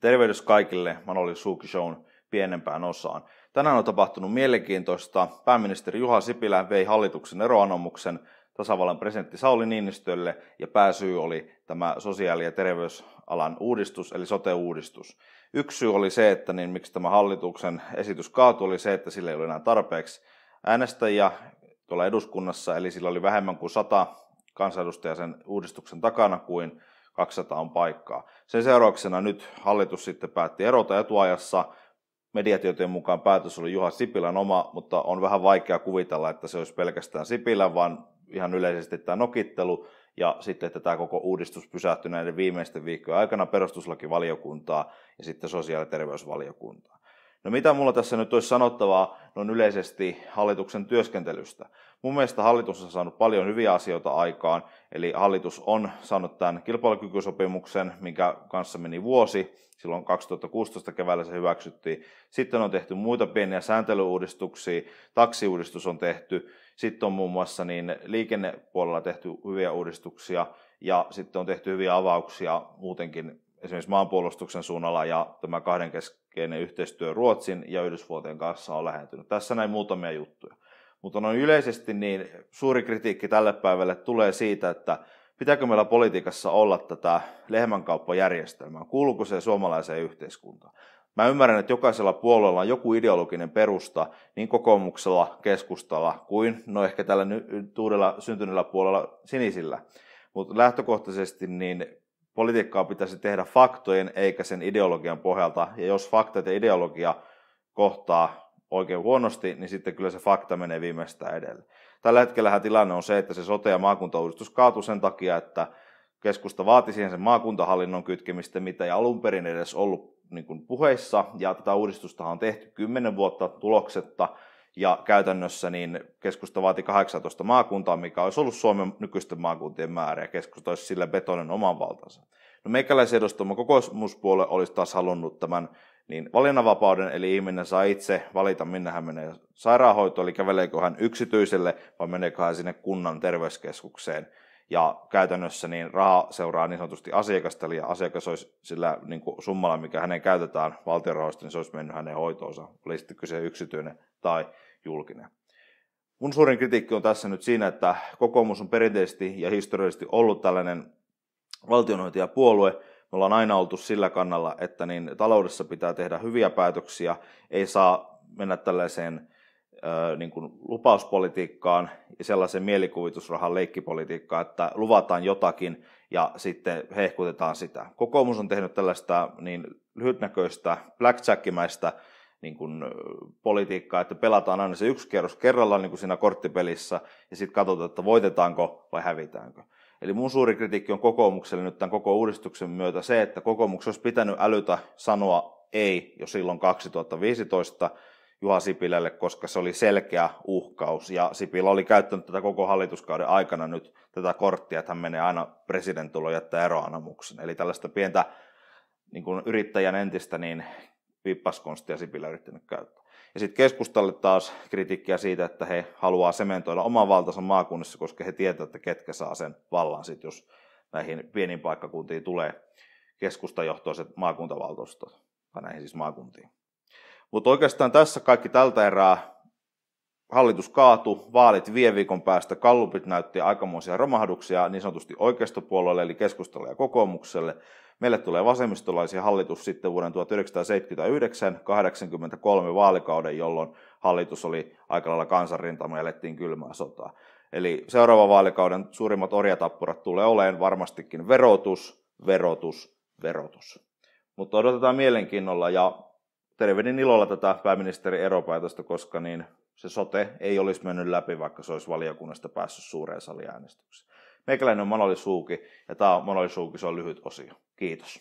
Tervehdys kaikille, mä olin Suuki Shown pienempään osaan. Tänään on tapahtunut mielenkiintoista. Pääministeri Juha Sipilä vei hallituksen eroanomuksen tasavallan presidentti Sauli Niinistölle ja pääsyy oli tämä sosiaali- ja terveysalan uudistus eli sote-uudistus. Yksi syy oli se, että niin miksi tämä hallituksen esitys kaatui, oli se, että sillä ei ollut enää tarpeeksi äänestäjiä tuolla eduskunnassa, eli sillä oli vähemmän kuin 100 kansanedustajaa sen uudistuksen takana kuin 200 on paikkaa. Sen seurauksena nyt hallitus sitten päätti erota etuajassa. Mediatietojen mukaan päätös oli Juha Sipilän oma, mutta on vähän vaikea kuvitella, että se olisi pelkästään Sipilän, vaan ihan yleisesti tämä nokittelu – ja sitten, että tämä koko uudistus pysähtyi näiden viimeisten viikkojen aikana perustuslakivaliokuntaa ja sitten sosiaali- ja terveysvaliokuntaa. No mitä mulla tässä nyt olisi sanottavaa noin yleisesti hallituksen työskentelystä? Mun mielestä hallitus on saanut paljon hyviä asioita aikaan, eli hallitus on saanut tämän kilpailukykysopimuksen, minkä kanssa meni vuosi, silloin 2016 keväällä se hyväksyttiin. Sitten on tehty muita pieniä sääntelyuudistuksia, taksiuudistus on tehty, sitten on muun muassa niin liikennepuolella tehty hyviä uudistuksia ja sitten on tehty hyviä avauksia muutenkin esimerkiksi maanpuolustuksen suunnalla ja tämä kahdenkeskeinen yhteistyö Ruotsin ja yhdysvuotien kanssa on lähentynyt. Tässä näin muutamia juttuja. Mutta noin yleisesti niin suuri kritiikki tälle päivälle tulee siitä, että pitääkö meillä politiikassa olla tätä lehmänkauppajärjestelmää, kuuluuko se suomalaiseen yhteiskuntaan. Mä ymmärrän, että jokaisella puolueella on joku ideologinen perusta, niin kokoomuksella, keskustalla kuin no ehkä tällä tuudella uudella syntyneellä puolella sinisillä. Mutta lähtökohtaisesti niin politiikkaa pitäisi tehdä faktojen eikä sen ideologian pohjalta. Ja jos faktat ja ideologia kohtaa oikein huonosti, niin sitten kyllä se fakta menee viimeistä edelle. Tällä hetkellä tilanne on se, että se sote- ja maakuntauudistus kaatui sen takia, että keskusta vaati siihen sen maakuntahallinnon kytkemistä, mitä ei alun perin edes ollut niin kuin puheissa, ja tätä uudistusta on tehty 10 vuotta tuloksetta, ja käytännössä niin keskusta vaati 18 maakuntaa, mikä olisi ollut Suomen nykyisten maakuntien määrä, ja keskusta olisi sillä betonen oman valtansa. No meikäläisen edustama kokousmuspuolue olisi taas halunnut tämän niin valinnanvapauden, eli ihminen saa itse valita, minne hän menee sairaanhoitoon, eli käveleekö hän yksityiselle vai meneekö hän sinne kunnan terveyskeskukseen ja käytännössä niin raha seuraa niin sanotusti asiakasta, eli asiakas olisi sillä niin kuin summalla, mikä hänen käytetään valtion rahoista, niin se olisi mennyt hänen hoitoonsa, oli sitten kyse yksityinen tai julkinen. Mun suurin kritiikki on tässä nyt siinä, että kokoomus on perinteisesti ja historiallisesti ollut tällainen valtionhoitajapuolue, me ollaan aina oltu sillä kannalla, että niin taloudessa pitää tehdä hyviä päätöksiä, ei saa mennä tällaiseen niin kuin lupauspolitiikkaan ja sellaisen mielikuvitusrahan leikkipolitiikkaan, että luvataan jotakin ja sitten hehkutetaan sitä. Kokoomus on tehnyt tällaista niin lyhytnäköistä, blackjackimäistä niin kuin, politiikkaa, että pelataan aina se yksi kierros kerrallaan niin kuin siinä korttipelissä ja sitten katsotaan, että voitetaanko vai hävitäänkö. Eli mun suuri kritiikki on kokoomukselle nyt tämän koko uudistuksen myötä se, että kokoomuksessa olisi pitänyt älytä sanoa ei jo silloin 2015, Juha Sipilälle, koska se oli selkeä uhkaus. Ja Sipilä oli käyttänyt tätä koko hallituskauden aikana nyt tätä korttia, että hän menee aina presidenttulo jättää eroanamuksen. Eli tällaista pientä niin kuin yrittäjän entistä niin vippaskonstia Sipilä yrittänyt käyttää. Ja sitten keskustalle taas kritiikkiä siitä, että he haluaa sementoida oman valtansa maakunnissa, koska he tietävät, että ketkä saa sen vallan sitten, jos näihin pieniin paikkakuntiin tulee keskustajohtoiset maakuntavaltuustot, tai näihin siis maakuntiin. Mutta oikeastaan tässä kaikki tältä erää. Hallitus kaatu, vaalit vie viikon päästä, kallupit näytti aikamoisia romahduksia niin sanotusti oikeistopuolelle eli keskustalle ja kokoomukselle. Meille tulee vasemmistolaisia hallitus sitten vuoden 1979-83 vaalikauden, jolloin hallitus oli aika lailla kansanrintama ja elettiin kylmää sotaa. Eli seuraavan vaalikauden suurimmat orjatappurat tulee oleen varmastikin verotus, verotus, verotus. Mutta odotetaan mielenkiinnolla ja tervehdin niin ilolla tätä pääministeri eropäätöstä, koska niin se sote ei olisi mennyt läpi, vaikka se olisi valiokunnasta päässyt suureen saliäänestykseen. Meikäläinen on Manoli Suuki, ja tämä on Manoli Suuki, se on lyhyt osio. Kiitos.